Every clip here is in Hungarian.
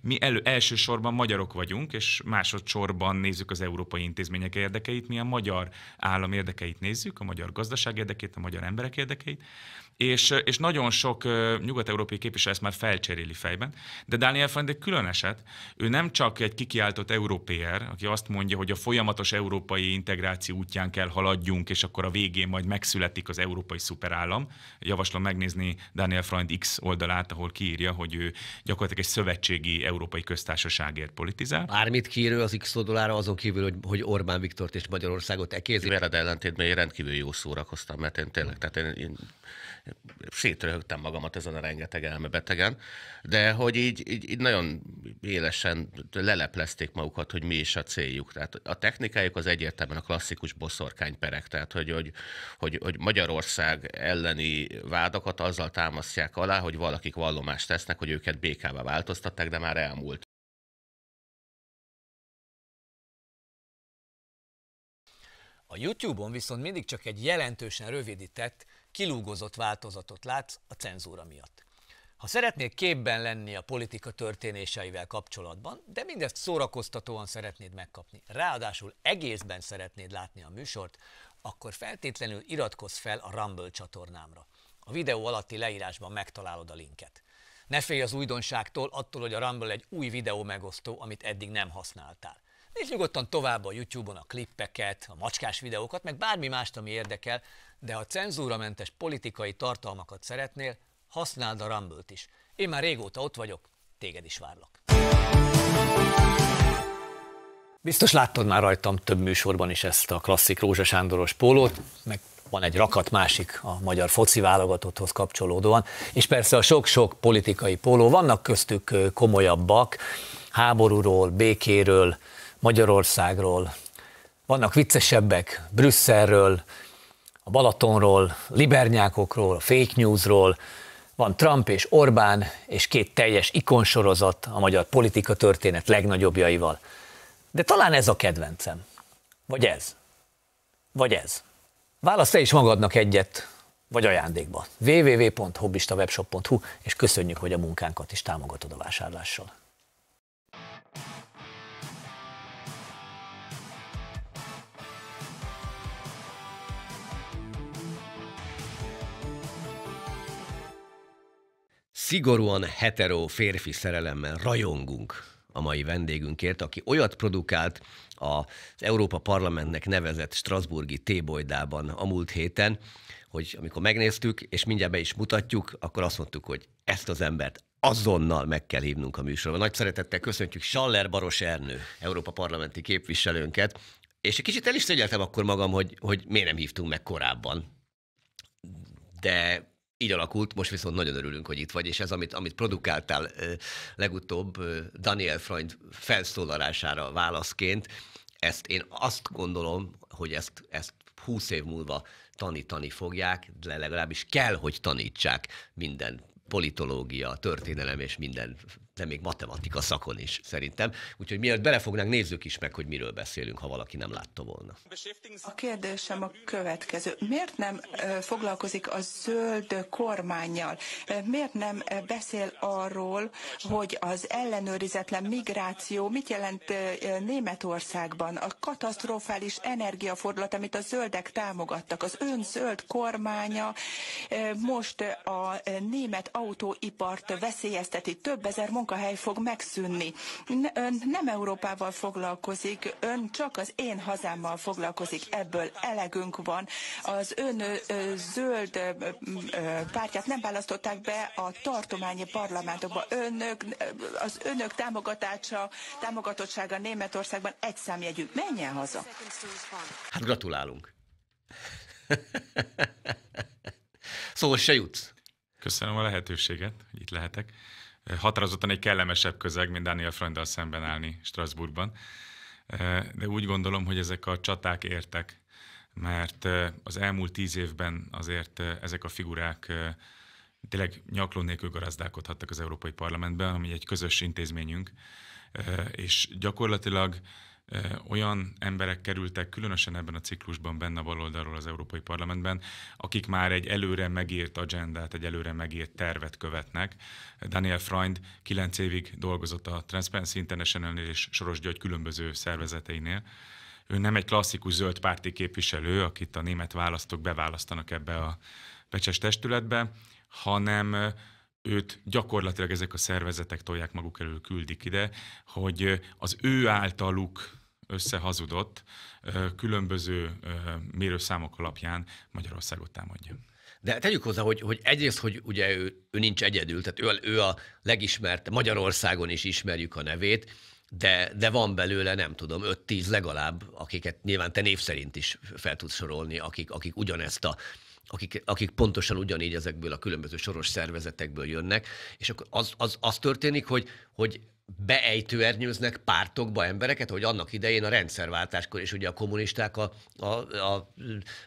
mi elő, elsősorban magyarok vagyunk, és másodszorban nézzük az európai intézmények érdekeit, mi a magyar állam érdekeit nézzük, a magyar gazdaság érdekét, a magyar emberek érdekeit, és, és nagyon sok nyugat-európai képviselő ezt már felcseréli fejben, de Daniel egy külön eset, ő nem csak egy kikiáltott európér, aki azt mondja, hogy a folyamatos európai integráció útján kell haladjunk, és akkor a végén majd megszületik az európai szuperállam. Javaslom megnézni Daniel Freund X oldalát, ahol kiírja, hogy ő gyakorlatilag egy szövetségi európai köztársaságért politizál. Bármit kiírő az X oldalára, azon kívül, hogy, hogy Orbán Viktort és Magyarországot ekézi. Veled ellentétben én rendkívül jó szórakoztam, mert én tényleg, tehát én, én Sétröhögtem magamat ezen a rengeteg elmebetegen, de hogy így, így, így nagyon élesen leleplezték magukat, hogy mi is a céljuk. Tehát a technikájuk az egyértelműen a klasszikus boszorkányperek, tehát hogy, hogy, hogy, hogy Magyarország elleni vádakat azzal támasztják alá, hogy valakik vallomást tesznek, hogy őket békává változtatták, de már elmúlt. A YouTube-on viszont mindig csak egy jelentősen rövidített, kilúgozott változatot látsz a cenzúra miatt. Ha szeretnél képben lenni a politika történéseivel kapcsolatban, de mindezt szórakoztatóan szeretnéd megkapni, ráadásul egészben szeretnéd látni a műsort, akkor feltétlenül iratkozz fel a Rumble csatornámra. A videó alatti leírásban megtalálod a linket. Ne félj az újdonságtól, attól, hogy a Rumble egy új videó megosztó, amit eddig nem használtál. Nézd nyugodtan tovább a YouTube-on a klippeket, a macskás videókat, meg bármi mást, ami érdekel, de ha cenzúramentes politikai tartalmakat szeretnél, használd a rumble is. Én már régóta ott vagyok, téged is várlak. Biztos láttad már rajtam több műsorban is ezt a klasszik Rózsa Sándoros pólót, meg van egy rakat másik a magyar foci válogatotthoz kapcsolódóan, és persze a sok-sok politikai póló, vannak köztük komolyabbak, háborúról, békéről, Magyarországról. Vannak viccesebbek Brüsszelről, a Balatonról, libernyákokról, a fake newsról, van Trump és Orbán, és két teljes ikonsorozat a magyar politika történet legnagyobbjaival. De talán ez a kedvencem. Vagy ez. Vagy ez. Válasz te is magadnak egyet, vagy ajándékba. www.hobbistawebshop.hu, és köszönjük, hogy a munkánkat is támogatod a vásárlással. szigorúan hetero férfi szerelemmel rajongunk a mai vendégünkért, aki olyat produkált az Európa Parlamentnek nevezett Strasburgi tébolydában a múlt héten, hogy amikor megnéztük, és mindjárt be is mutatjuk, akkor azt mondtuk, hogy ezt az embert azonnal meg kell hívnunk a műsorba. Nagy szeretettel köszöntjük Schaller Baros Ernő, Európa Parlamenti képviselőnket, és egy kicsit el is szégyeltem akkor magam, hogy, hogy miért nem hívtunk meg korábban. De így alakult, most viszont nagyon örülünk, hogy itt vagy, és ez, amit, amit produkáltál legutóbb Daniel Freund felszólalására válaszként, ezt én azt gondolom, hogy ezt, ezt 20 év múlva tanítani fogják, de legalábbis kell, hogy tanítsák minden politológia, történelem és minden de még matematika szakon is szerintem. Úgyhogy mielőtt belefognánk, nézzük is meg, hogy miről beszélünk, ha valaki nem látta volna. A kérdésem a következő. Miért nem foglalkozik a zöld kormányjal? Miért nem beszél arról, hogy az ellenőrizetlen migráció mit jelent Németországban? A katasztrofális energiafordulat, amit a zöldek támogattak, az ön zöld kormánya most a német autóipart veszélyezteti több ezer munkat munkahely fog megszűnni. Ön nem Európával foglalkozik, ön csak az én hazámmal foglalkozik, ebből elegünk van. Az ön zöld pártját nem választották be a tartományi parlamentokba. Önök, az önök támogatása, támogatottsága Németországban egy számjegyű. Menjen haza! Hát gratulálunk! Szóval se jutsz. Köszönöm a lehetőséget, hogy itt lehetek határozottan egy kellemesebb közeg, mint Daniel Freunddal szemben állni Strasbourgban. Eh, de úgy gondolom, hogy ezek a csaták értek, mert eh, az elmúlt tíz évben azért eh, ezek a figurák tényleg nyakló nélkül garazdálkodhattak az Európai Parlamentben, ami egy közös intézményünk, és gyakorlatilag olyan emberek kerültek különösen ebben a ciklusban benne a baloldalról az Európai Parlamentben, akik már egy előre megírt agendát, egy előre megírt tervet követnek. Daniel Freund kilenc évig dolgozott a Transparency international és Soros György különböző szervezeteinél, ő nem egy klasszikus zöld párti képviselő, akit a német választók beválasztanak ebbe a pecses testületbe, hanem őt gyakorlatilag ezek a szervezetek tolják maguk elől, küldik ide, hogy az ő általuk összehazudott, különböző mérőszámok alapján Magyarországot támadja. De tegyük hozzá, hogy, hogy egyrészt, hogy ugye ő, ő nincs egyedül, tehát ő, ő a legismert, Magyarországon is ismerjük a nevét, de, de van belőle, nem tudom, 5-10 legalább, akiket nyilván te név szerint is fel tudsz sorolni, akik, akik ugyanezt a akik, akik pontosan ugyanígy ezekből a különböző soros szervezetekből jönnek, és akkor az, az, az történik, hogy, hogy beejtőernyőznek pártokba embereket, hogy annak idején a rendszerváltáskor, és ugye a kommunisták a, a, a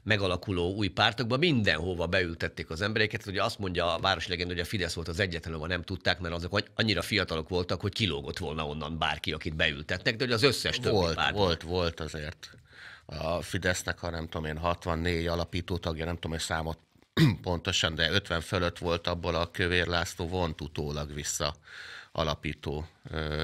megalakuló új pártokba mindenhova beültették az embereket. Ugye azt mondja a városlegend, hogy a Fidesz volt az egyetlen, ahol nem tudták, mert azok annyira fiatalok voltak, hogy kilógott volna onnan bárki, akit beültetnek, de hogy az összes többi volt, párt. Volt, volt azért a Fidesznek, ha nem tudom én, 64 alapító tagja, nem tudom, hogy számot pontosan, de 50 fölött volt abból a Kövér László vont utólag vissza alapító ö,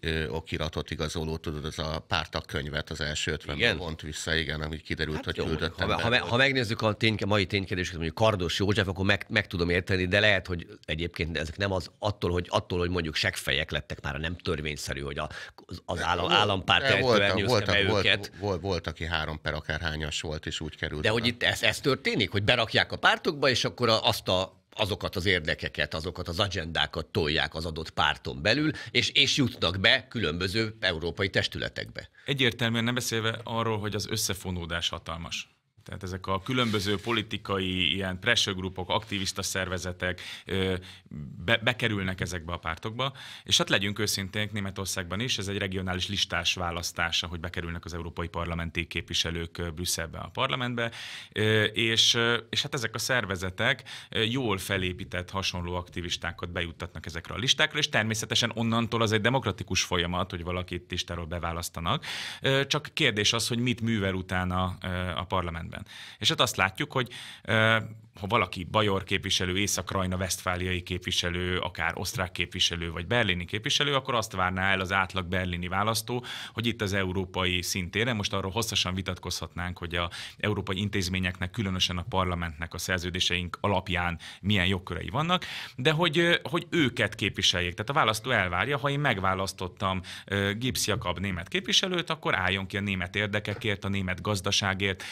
ö, okiratot, igazoló tudod, az a pártak könyvet az első 50 vont vissza, igen, amit kiderült, hát hogy jó, küldöttem. Ha, ha, ha, megnézzük a tényke, mai ténykedéseket, mondjuk Kardos József, akkor meg, meg, tudom érteni, de lehet, hogy egyébként ezek nem az attól, hogy attól, hogy mondjuk segfejek lettek már, nem törvényszerű, hogy a, az, az állam, állampárt voltak, voltak, be voltak, őket. Volt, volt, volt, aki három per akárhányas volt, és úgy került. De el. hogy itt ez, ez történik, hogy berakják a pártokba, és akkor azt a azokat az érdekeket, azokat az agendákat tolják az adott párton belül, és, és jutnak be különböző európai testületekbe. Egyértelműen nem beszélve arról, hogy az összefonódás hatalmas. Tehát ezek a különböző politikai ilyen pressure grupok, aktivista szervezetek be, bekerülnek ezekbe a pártokba, és hát legyünk őszinték Németországban is, ez egy regionális listás választása, hogy bekerülnek az európai parlamenti képviselők Brüsszelbe a parlamentbe, és, és hát ezek a szervezetek jól felépített hasonló aktivistákat bejuttatnak ezekre a listákra, és természetesen onnantól az egy demokratikus folyamat, hogy valakit listáról beválasztanak, csak kérdés az, hogy mit művel utána a parlamentben években. És hát azt látjuk, hogy ha valaki bajor képviselő, észak-rajna vesztfáliai képviselő, akár osztrák képviselő, vagy berlini képviselő, akkor azt várná el az átlag berlini választó, hogy itt az európai szintére, most arról hosszasan vitatkozhatnánk, hogy a európai intézményeknek, különösen a parlamentnek a szerződéseink alapján milyen jogkörei vannak, de hogy, hogy őket képviseljék. Tehát a választó elvárja, ha én megválasztottam Gipsz Jakab német képviselőt, akkor álljon ki a német érdekekért, a német gazdaságért,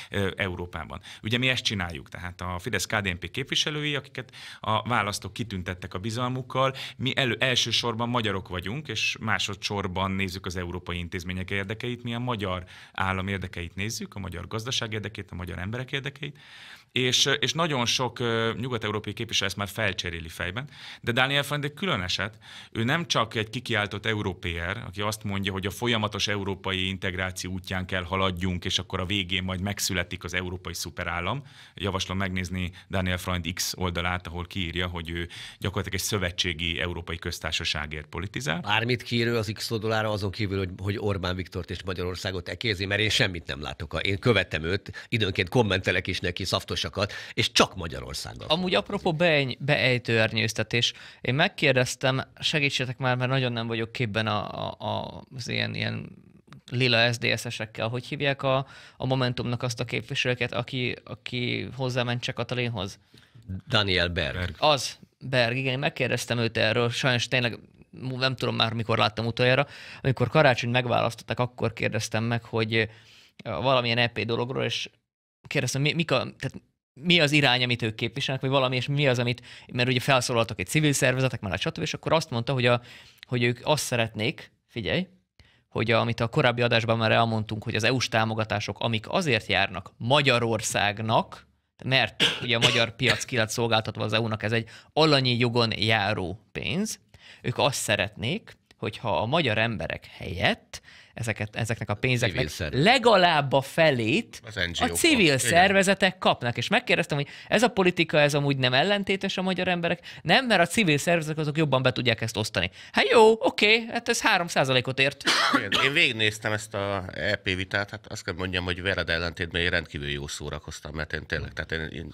Európában. Ugye mi ezt csináljuk, tehát a fidesz KDNP képviselői, akiket a választók kitüntettek a bizalmukkal, mi elő, elsősorban magyarok vagyunk, és másodszorban nézzük az európai intézmények érdekeit, mi a magyar állam érdekeit nézzük, a magyar gazdaság érdekét, a magyar emberek érdekeit, és, és nagyon sok nyugat-európai képviselő ezt már felcseréli fejben, de Daniel egy külön eset, ő nem csak egy kikiáltott európér, aki azt mondja, hogy a folyamatos európai integráció útján kell haladjunk, és akkor a végén majd megszületik az európai szuperállam. Javaslom megnézni Daniel Freund X oldalát, ahol kiírja, hogy ő gyakorlatilag egy szövetségi európai köztársaságért politizál. Bármit kiírő az X oldalára, azon kívül, hogy, hogy Orbán Viktort és Magyarországot ekézi, mert én semmit nem látok. Én követem őt, időnként kommentelek is neki szaftos gyanúsakat, és csak Magyarországgal. Amúgy apropó beeny, beejtőernyőztetés, én megkérdeztem, segítsetek már, mert nagyon nem vagyok képben a, a, az ilyen, ilyen lila SZDSZ-esekkel, hogy hívják a, a Momentumnak azt a képviselőket, aki, aki hozzáment a Katalinhoz? Daniel Berg. Berg. Az, Berg, igen, megkérdeztem őt erről, sajnos tényleg nem tudom már, mikor láttam utoljára, amikor karácsony megválasztottak, akkor kérdeztem meg, hogy valamilyen EP dologról, és kérdeztem, mi, mik a, tehát mi az irány, amit ők képviselnek, vagy valami, és mi az, amit, mert ugye felszólaltak egy civil szervezetek mellett, stb., és akkor azt mondta, hogy, a, hogy ők azt szeretnék, figyelj, hogy a, amit a korábbi adásban már elmondtunk, hogy az EU-s támogatások, amik azért járnak Magyarországnak, mert ugye a magyar piac ki lett szolgáltatva az EU-nak, ez egy alanyi jogon járó pénz, ők azt szeretnék, hogyha a magyar emberek helyett ezeket, ezeknek a pénzeknek legalább a felét a civil szervezetek Igen. kapnak. És megkérdeztem, hogy ez a politika, ez amúgy nem ellentétes a magyar emberek? Nem, mert a civil szervezetek azok jobban be tudják ezt osztani. Hát jó, oké, hát ez 3%-ot ért. Igen, én végignéztem ezt a EP vitát, hát azt kell mondjam, hogy veled ellentétben én rendkívül jó szórakoztam, mert én tényleg, tehát én, én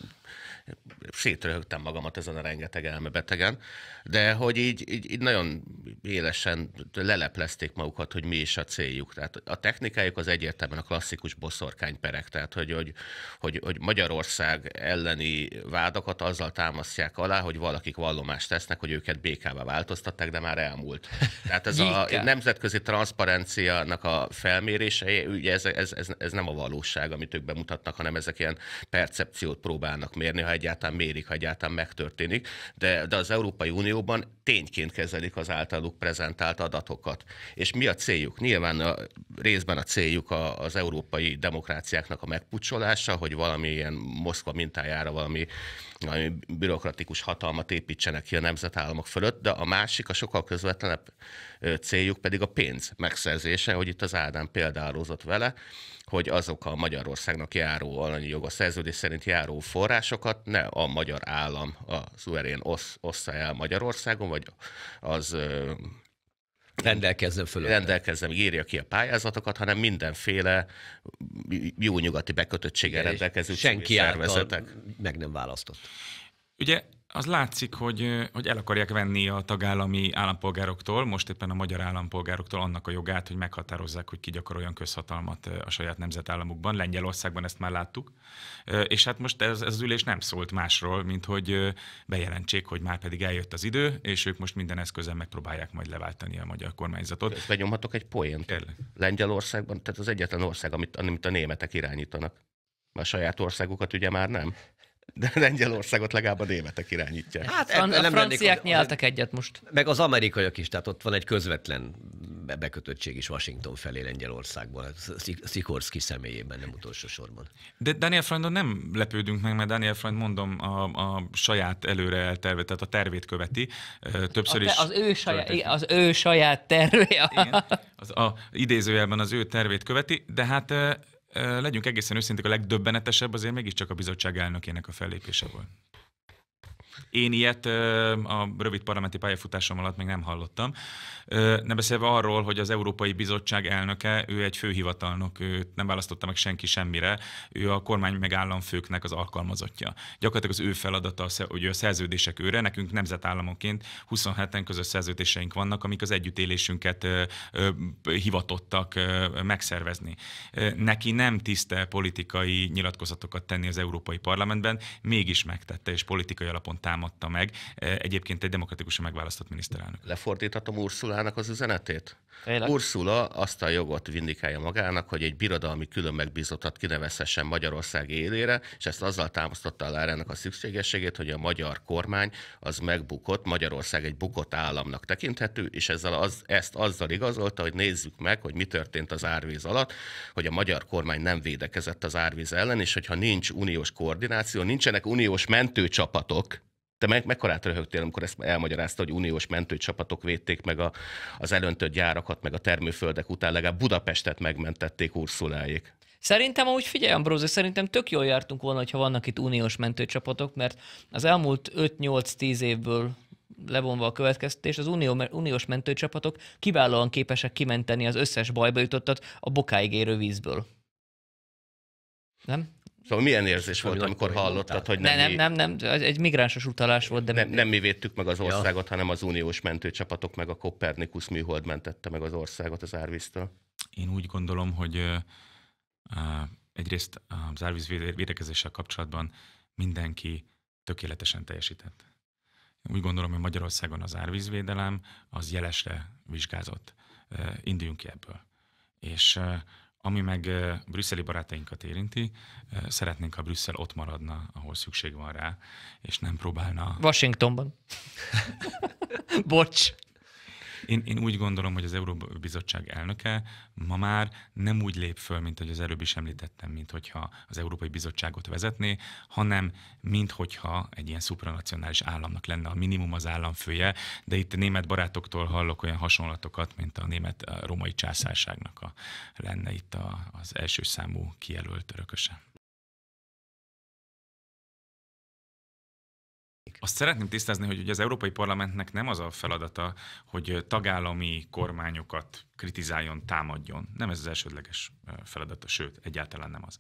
sétröhögtem magamat ezen a rengeteg elmebetegen, de hogy így, így, így nagyon élesen leleplezték magukat, hogy mi is a céljuk. Tehát a technikájuk az egyértelműen a klasszikus boszorkányperek, tehát hogy, hogy, hogy, hogy Magyarország elleni vádakat azzal támasztják alá, hogy valakik vallomást tesznek, hogy őket békává változtatták, de már elmúlt. Tehát ez a nemzetközi transzparenciának a felmérése, ugye ez, ez, ez, ez nem a valóság, amit ők bemutatnak, hanem ezek ilyen percepciót próbálnak mérni. Ha egy egyáltalán mérik, ha egyáltalán megtörténik, de, de az Európai Unióban tényként kezelik az általuk prezentált adatokat. És mi a céljuk? Nyilván a, részben a céljuk a, az európai demokráciáknak a megpucsolása, hogy valamilyen Moszkva mintájára valami valami bürokratikus hatalmat építsenek ki a nemzetállamok fölött, de a másik, a sokkal közvetlenebb céljuk pedig a pénz megszerzése, hogy itt az Ádám példálozott vele, hogy azok a Magyarországnak járó alanyi joga szerződés szerint járó forrásokat ne a magyar állam, a szuverén osz, ossza el Magyarországon, vagy az rendelkezzen föl. Rendelkezzen, írja ki a pályázatokat, hanem mindenféle jó nyugati bekötöttséggel rendelkező senki szervezetek. meg nem választott. Ugye az látszik, hogy, hogy el akarják venni a tagállami állampolgároktól, most éppen a magyar állampolgároktól annak a jogát, hogy meghatározzák, hogy ki gyakoroljon közhatalmat a saját nemzetállamukban. Lengyelországban ezt már láttuk. És hát most ez, ez az ülés nem szólt másról, mint hogy bejelentsék, hogy már pedig eljött az idő, és ők most minden eszközen megpróbálják majd leváltani a magyar kormányzatot. Ezt benyomhatok egy poént. Kérlek. Lengyelországban, tehát az egyetlen ország, amit, amit a németek irányítanak. A saját országukat ugye már nem. De Lengyelországot legalább a németek irányítják. Hát, hát a, a franciák nyeltek egyet most. Meg az amerikaiak is, tehát ott van egy közvetlen bekötöttség is Washington felé Lengyelországban, Szikorszki személyében, nem utolsó sorban. De Daniel Freundon nem lepődünk meg, mert Daniel Freund, mondom, a, a saját előre eltervet, tehát a tervét követi. Többször a, is. Az ő, saját, követi. az ő saját terve. Igen, az a, idézőjelben az ő tervét követi, de hát legyünk egészen őszinték, a legdöbbenetesebb azért mégiscsak a bizottság elnökének a fellépése volt. Én ilyet a rövid parlamenti pályafutásom alatt még nem hallottam. Ne beszélve arról, hogy az Európai Bizottság elnöke, ő egy főhivatalnok, őt nem választotta meg senki semmire, ő a kormány meg államfőknek az alkalmazottja. Gyakorlatilag az ő feladata, hogy a szerződések őre, nekünk nemzetállamoként 27-en közös szerződéseink vannak, amik az együttélésünket hivatottak megszervezni. Neki nem tiszte politikai nyilatkozatokat tenni az Európai Parlamentben, mégis megtette, és politikai alapon támadta meg e, egyébként egy demokratikusan megválasztott miniszterelnök. Lefordíthatom Ursulának az üzenetét? Tényleg? Ursula azt a jogot vindikálja magának, hogy egy birodalmi külön megbízottat kinevezhessen Magyarország élére, és ezt azzal támasztotta alá ennek a szükségességét, hogy a magyar kormány az megbukott, Magyarország egy bukott államnak tekinthető, és ezzel az, ezt azzal igazolta, hogy nézzük meg, hogy mi történt az árvíz alatt, hogy a magyar kormány nem védekezett az árvíz ellen, és hogyha nincs uniós koordináció, nincsenek uniós mentőcsapatok, te meg, mekkorát röhögtél, amikor ezt elmagyarázta, hogy uniós mentőcsapatok védték meg a, az elöntött gyárakat, meg a termőföldek után, legalább Budapestet megmentették Ursuláék. Szerintem ahogy figyelj, Ambrózi, szerintem tök jól jártunk volna, ha vannak itt uniós mentőcsapatok, mert az elmúlt 5-8-10 évből levonva a következtetés, az unió, uniós mentőcsapatok kiválóan képesek kimenteni az összes bajba jutottat a bokáig érő vízből. Nem? Szóval milyen érzés volt, amikor hallottad, hogy nem, nem, nem, nem, nem, egy migránsos utalás volt, de... Nem, nem mi védtük meg az országot, ja. hanem az uniós mentőcsapatok, meg a Kopernikus műhold mentette meg az országot az árvíztől. Én úgy gondolom, hogy uh, egyrészt az árvíz védekezéssel kapcsolatban mindenki tökéletesen teljesített. Úgy gondolom, hogy Magyarországon az árvízvédelem az jelesre vizsgázott. Uh, induljunk ki ebből. És uh, ami meg brüsszeli barátainkat érinti, szeretnénk, ha Brüsszel ott maradna, ahol szükség van rá, és nem próbálna... Washingtonban. Bocs. Én, én úgy gondolom, hogy az Európai Bizottság elnöke ma már nem úgy lép föl, mint hogy az előbb is említettem, mint hogyha az Európai Bizottságot vezetné, hanem mint hogyha egy ilyen szupranacionális államnak lenne a minimum az államfője, de itt német barátoktól hallok olyan hasonlatokat, mint a német a romai császárságnak a, lenne itt a, az első számú kijelölt örököse. Azt szeretném tisztázni, hogy ugye az Európai Parlamentnek nem az a feladata, hogy tagállami kormányokat kritizáljon, támadjon. Nem ez az elsődleges feladata, sőt, egyáltalán nem az.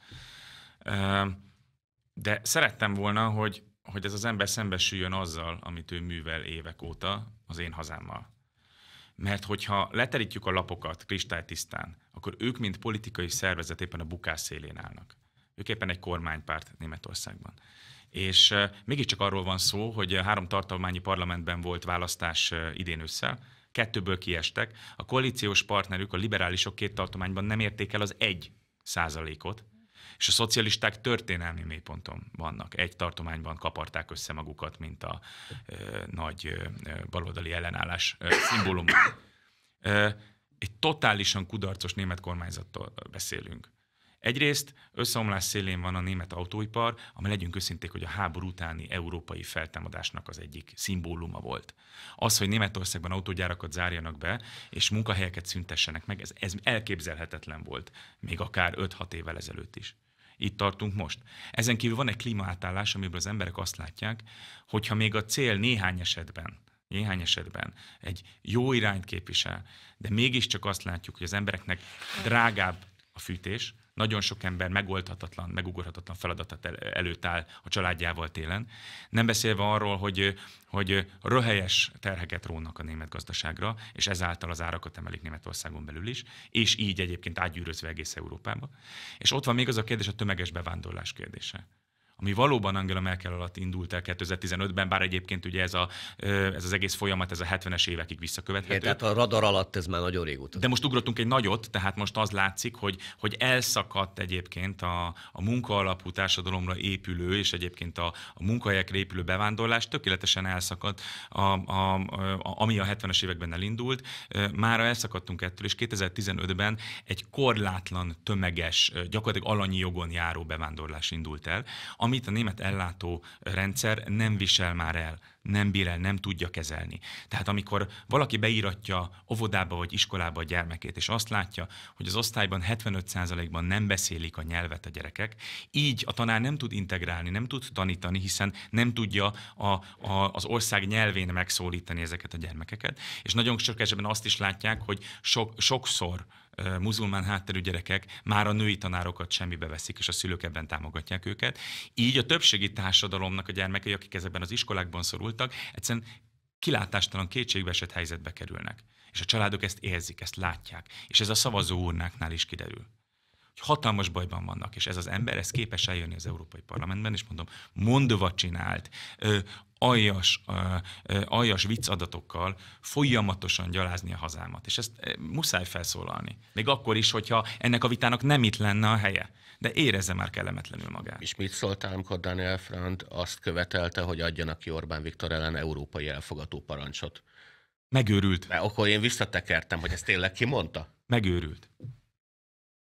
De szerettem volna, hogy, hogy ez az ember szembesüljön azzal, amit ő művel évek óta az én hazámmal. Mert hogyha leterítjük a lapokat kristálytisztán, akkor ők, mint politikai szervezet éppen a bukás szélén állnak. Ők éppen egy kormánypárt Németországban. És mégiscsak arról van szó, hogy három tartományi parlamentben volt választás idén ősszel, kettőből kiestek. A koalíciós partnerük, a liberálisok két tartományban nem érték el az egy százalékot, és a szocialisták történelmi mélyponton vannak. Egy tartományban kaparták össze magukat, mint a ö, nagy ö, baloldali ellenállás ö, szimbólum. egy totálisan kudarcos német kormányzattal beszélünk. Egyrészt összeomlás szélén van a német autóipar, ami legyünk őszinték, hogy a háború utáni európai feltámadásnak az egyik szimbóluma volt. Az, hogy Németországban autógyárakat zárjanak be, és munkahelyeket szüntessenek meg, ez, ez elképzelhetetlen volt, még akár 5-6 évvel ezelőtt is itt tartunk most. Ezen kívül van egy klímaátállás, amiből az emberek azt látják, hogyha még a cél néhány esetben, néhány esetben egy jó irányt képvisel, de mégiscsak azt látjuk, hogy az embereknek drágább a fűtés, nagyon sok ember megoldhatatlan, megugorhatatlan feladatot el, előtt áll a családjával télen. Nem beszélve arról, hogy, hogy röhelyes terheket rónak a német gazdaságra, és ezáltal az árakat emelik Németországon belül is, és így egyébként átgyűrözve egész Európába. És ott van még az a kérdés, a tömeges bevándorlás kérdése ami valóban Angela Merkel alatt indult el 2015-ben, bár egyébként ugye ez, a, ez az egész folyamat, ez a 70-es évekig visszakövethető. Igen, tehát a radar alatt ez már nagyon régóta. De most ugrottunk egy nagyot, tehát most az látszik, hogy, hogy elszakadt egyébként a, a munkaalapú társadalomra épülő, és egyébként a, a munkahelyekre épülő bevándorlás tökéletesen elszakadt, a, a, a, ami a 70-es években elindult. Mára elszakadtunk ettől, és 2015-ben egy korlátlan, tömeges, gyakorlatilag alanyi jogon járó bevándorlás indult el, ami amit a német ellátó rendszer nem visel már el nem bír el, nem tudja kezelni. Tehát amikor valaki beíratja óvodába vagy iskolába a gyermekét, és azt látja, hogy az osztályban 75%-ban nem beszélik a nyelvet a gyerekek, így a tanár nem tud integrálni, nem tud tanítani, hiszen nem tudja a, a, az ország nyelvén megszólítani ezeket a gyermekeket. És nagyon sok esetben azt is látják, hogy sok, sokszor muzulmán hátterű gyerekek már a női tanárokat semmibe veszik, és a szülők ebben támogatják őket. Így a többségi társadalomnak a gyermekei, akik ezekben az iskolákban szorul rászorultak, egyszerűen kilátástalan, kétségbeesett helyzetbe kerülnek. És a családok ezt érzik, ezt látják. És ez a szavazó urnáknál is kiderül. Hogy hatalmas bajban vannak, és ez az ember, ez képes eljönni az Európai Parlamentben, és mondom, mondva csinált, ö, aljas, ö, ö, aljas vicc adatokkal folyamatosan gyalázni a hazámat. És ezt ö, muszáj felszólalni. Még akkor is, hogyha ennek a vitának nem itt lenne a helye de érezze már kellemetlenül magát. És mit szóltál, amikor Daniel Frant azt követelte, hogy adjanak ki Orbán Viktor ellen európai elfogató parancsot? Megőrült. Mert akkor én visszatekertem, hogy ezt tényleg kimondta? Megőrült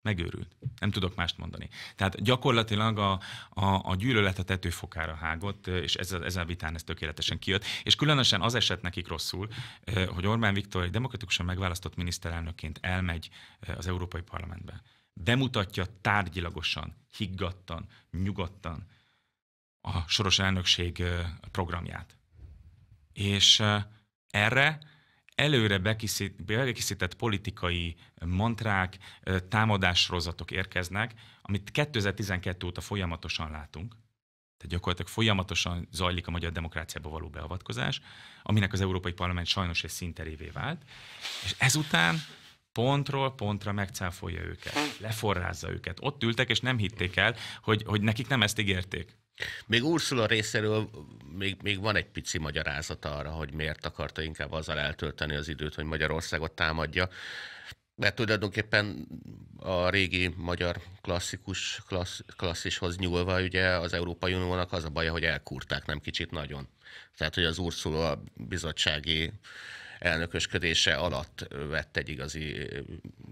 megőrült. Nem tudok mást mondani. Tehát gyakorlatilag a, a, a gyűlölet a tetőfokára hágott, és ez, ez a vitán ez tökéletesen kijött. És különösen az esett nekik rosszul, eh, hogy Orbán Viktor egy demokratikusan megválasztott miniszterelnökként elmegy eh, az Európai Parlamentbe bemutatja tárgyilagosan, higgadtan, nyugodtan a soros elnökség programját. És erre előre bekészített politikai mantrák, támadássorozatok érkeznek, amit 2012 óta folyamatosan látunk. Tehát gyakorlatilag folyamatosan zajlik a magyar demokráciába való beavatkozás, aminek az Európai Parlament sajnos egy szinterévé vált. És ezután pontról pontra megcáfolja őket, leforrázza őket. Ott ültek, és nem hitték el, hogy, hogy nekik nem ezt ígérték. Még Ursula részéről még, még van egy pici magyarázat arra, hogy miért akarta inkább azzal eltölteni az időt, hogy Magyarországot támadja. Mert tulajdonképpen a régi magyar klasszikus klassz, klasszishoz nyúlva ugye az Európai Uniónak az a baja, hogy elkúrták nem kicsit nagyon. Tehát, hogy az Ursula bizottsági elnökösködése alatt vett egy igazi,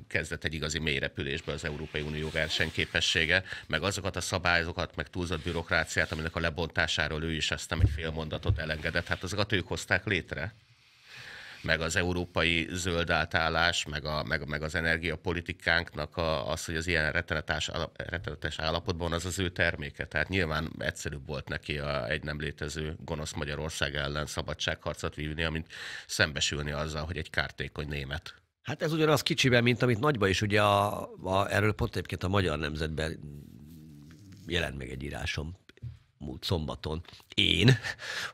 kezdett egy igazi mélyrepülésbe az Európai Unió versenyképessége, meg azokat a szabályokat, meg túlzott bürokráciát, aminek a lebontásáról ő is ezt nem egy fél mondatot elengedett, hát azokat ők hozták létre meg az európai zöld átállás, meg, a, meg, meg az energiapolitikánknak a, az, hogy az ilyen rettenetes, rettenetes állapotban az az ő terméke. Tehát nyilván egyszerűbb volt neki a egy nem létező gonosz Magyarország ellen szabadságharcot vívni, amint szembesülni azzal, hogy egy kártékony német Hát ez ugyanaz kicsiben, mint amit nagyban is, ugye a, a, erről pont egyébként a Magyar Nemzetben jelent meg egy írásom múlt szombaton. Én,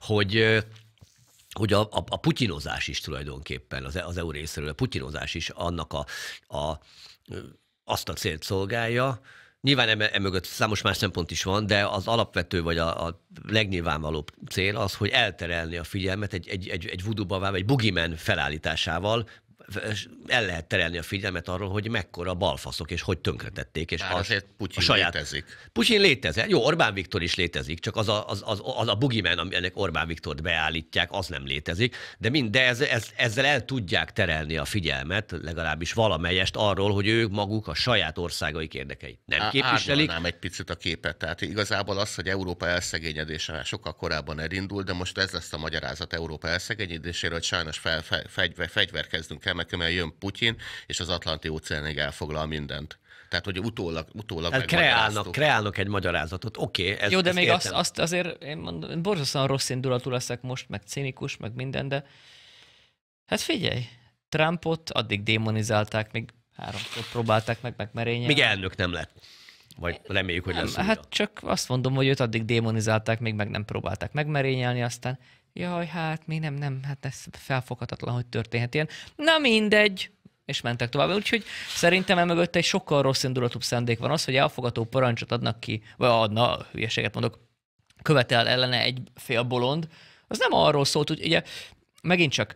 hogy hogy a, a, a putyinozás is tulajdonképpen, az, az EU részéről a putyinozás is annak a, a, azt a célt szolgálja, Nyilván emögött számos más szempont is van, de az alapvető vagy a, a legnyilvánvalóbb cél az, hogy elterelni a figyelmet egy, egy, egy, egy voodoo egy bugimen felállításával, el lehet terelni a figyelmet arról, hogy mekkora balfaszok, és hogy tönkretették. És Bár az, azért Putyin a saját... létezik. Putyin létezik. Jó, Orbán Viktor is létezik, csak az a, az, az, az a bugimen, aminek Orbán Viktort beállítják, az nem létezik. De mind, de ez, ez, ezzel el tudják terelni a figyelmet, legalábbis valamelyest arról, hogy ők maguk a saját országaik érdekeit nem képviselik. Nem egy picit a képet. Tehát igazából az, hogy Európa elszegényedése sokkal korábban elindul, de most ez lesz a magyarázat Európa elszegényedésére, hogy sajnos fel, fe, fegyver, fegyverkezdünk el, nekem eljön Putyin, és az Atlanti óceánig elfoglal mindent. Tehát, hogy utólag, utólag hát kreálnak, kreálnak egy magyarázatot. Oké, okay, Jó, de ezt még azt, azt, azért én mondom, én borzasztóan rossz indulatú leszek most, meg cinikus, meg minden, de hát figyelj, Trumpot addig démonizálták, még háromszor próbálták meg megmerényelni. Még elnök nem lett. Vagy reméljük, hogy nem, lesz újra. Hát csak azt mondom, hogy őt addig démonizálták, még meg nem próbálták megmerényelni, aztán jaj, hát mi nem, nem, hát ez felfoghatatlan, hogy történhet ilyen. Na mindegy, és mentek tovább. Úgyhogy szerintem mögött egy sokkal rossz indulatúbb szándék van az, hogy elfogató parancsot adnak ki, vagy adna, hülyeséget mondok, követel ellene egy fél bolond, az nem arról szólt, hogy ugye megint csak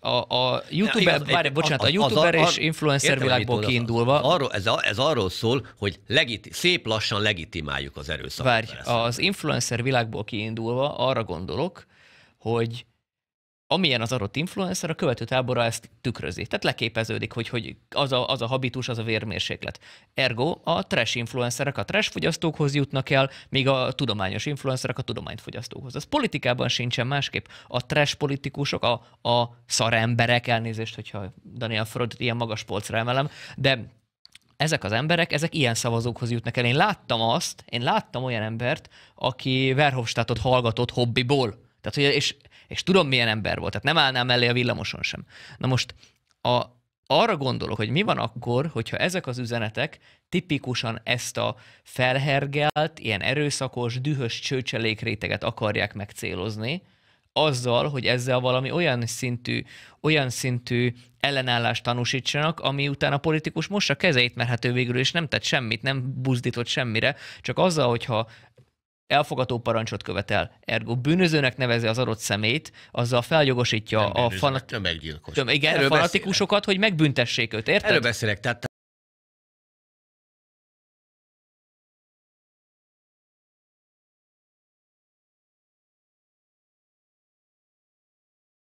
a, a youtuber, ja, várj, bocsánat, az, a youtuber az, az, és influencer értem, világból kiindulva. Az, arról, ez, a, ez arról szól, hogy legiti, szép lassan legitimáljuk az erőszakot. Várj, az influencer világból kiindulva arra gondolok, hogy amilyen az adott influencer, a követő tábora ezt tükrözi. Tehát leképeződik, hogy, hogy az, a, az a habitus, az a vérmérséklet. Ergo a trash influencerek a trash fogyasztókhoz jutnak el, míg a tudományos influencerek a tudományt fogyasztókhoz. Ez politikában sincsen másképp. A trash politikusok, a, a szaremberek, elnézést, hogyha Daniel Freud ilyen magas polcra emelem, de ezek az emberek, ezek ilyen szavazókhoz jutnak el. Én láttam azt, én láttam olyan embert, aki Verhofstadtot hallgatott hobbiból tehát, hogy, és, és tudom, milyen ember volt. Tehát nem állnám mellé a villamoson sem. Na most a, arra gondolok, hogy mi van akkor, hogyha ezek az üzenetek tipikusan ezt a felhergelt, ilyen erőszakos, dühös réteget akarják megcélozni, azzal, hogy ezzel valami olyan szintű, olyan szintű ellenállást tanúsítsanak, ami után a politikus mossa kezeit, mert hát ő végül is nem tett semmit, nem buzdított semmire, csak azzal, hogyha elfogató parancsot követel, ergo bűnözőnek nevezi az adott szemét, azzal feljogosítja nem a fanat... Töm... Igen, a fanatikusokat, beszélek. hogy megbüntessék őt, érted? Erről beszélek, tehát